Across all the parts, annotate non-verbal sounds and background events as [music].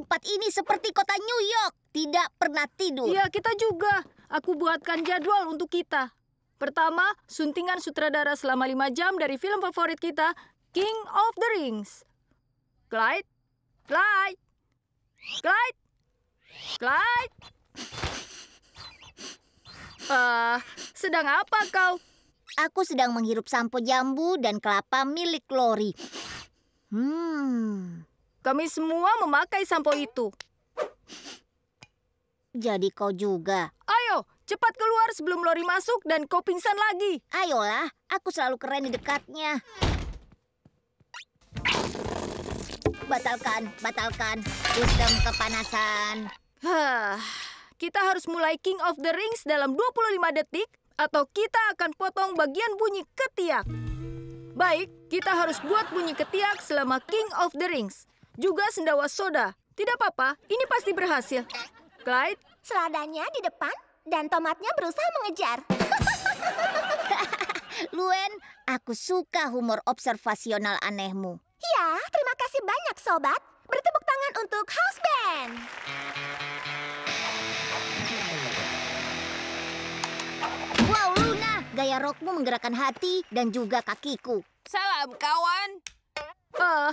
Tempat ini seperti kota New York, tidak pernah tidur. Iya, kita juga. Aku buatkan jadwal untuk kita. Pertama, suntingan sutradara selama lima jam dari film favorit kita, King of the Rings. Clyde, Clyde, Clyde, Clyde. Uh, sedang apa kau? Aku sedang menghirup sampo jambu dan kelapa milik Lori. Hmm. Kami semua memakai sampo itu. Jadi kau juga. Ayo, cepat keluar sebelum Lori masuk dan kau pingsan lagi. Ayolah, aku selalu keren di dekatnya. Batalkan, batalkan. Sistem kepanasan. kita harus mulai King of the Rings dalam 25 detik atau kita akan potong bagian bunyi ketiak. Baik, kita harus buat bunyi ketiak selama King of the Rings. Juga sendawa soda. Tidak apa-apa, ini pasti berhasil. Clyde? Seladanya di depan dan tomatnya berusaha mengejar. [laughs] Luen, aku suka humor observasional anehmu. Ya, terima kasih banyak sobat. Bertepuk tangan untuk House Band. Wow, Luna, gaya rokmu menggerakkan hati dan juga kakiku. Salam, kawan. Uh,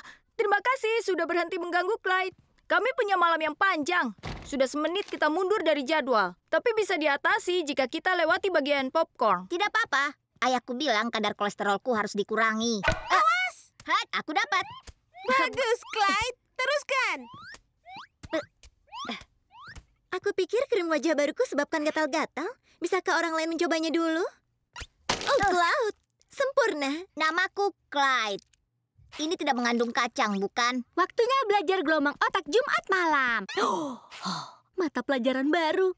Terima kasih sudah berhenti mengganggu Clyde. Kami punya malam yang panjang. Sudah semenit kita mundur dari jadwal. Tapi bisa diatasi jika kita lewati bagian popcorn. Tidak apa-apa. Ayahku bilang kadar kolesterolku harus dikurangi. Awas! Eh, hat, aku dapat. Bagus, Clyde. Teruskan. Eh, eh. Aku pikir krim wajah baruku sebabkan gatal-gatal. Bisakah orang lain mencobanya dulu? Oh, oh. Cloud. Sempurna. Namaku Clyde. Ini tidak mengandung kacang, bukan? Waktunya belajar gelombang otak Jumat malam. [gasps] mata pelajaran baru.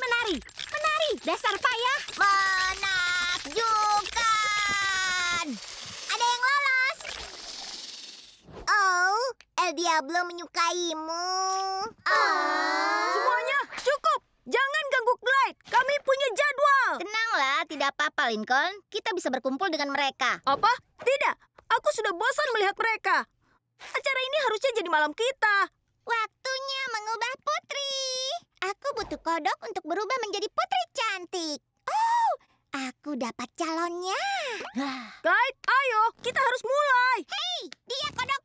Menari, menari, dasar payah. Menakjubkan. Ada yang lolos. Oh, El Diablo menyukaimu. Oh. apa, Lincoln? Kita bisa berkumpul dengan mereka. Apa? Tidak. Aku sudah bosan melihat mereka. Acara ini harusnya jadi malam kita. Waktunya mengubah putri. Aku butuh kodok untuk berubah menjadi putri cantik. Oh, aku dapat calonnya. Clyde, ayo. Kita harus mulai. Hei, dia kodok.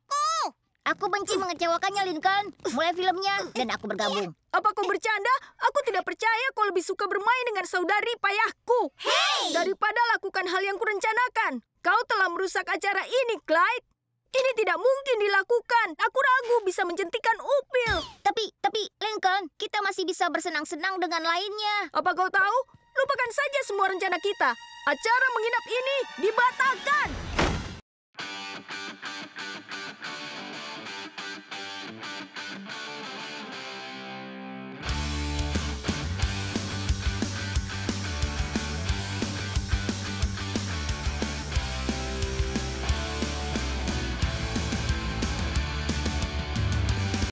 Aku benci mengecewakannya, Lincoln. Mulai filmnya, dan aku bergabung. Apa kau bercanda? Aku tidak percaya kau lebih suka bermain dengan saudari payahku. Hey! Daripada lakukan hal yang kurencanakan. Kau telah merusak acara ini, Clyde. Ini tidak mungkin dilakukan. Aku ragu bisa menjentikan upil. Tapi, tapi, Lincoln, kita masih bisa bersenang-senang dengan lainnya. Apa kau tahu? Lupakan saja semua rencana kita. Acara menginap ini dibatalkan.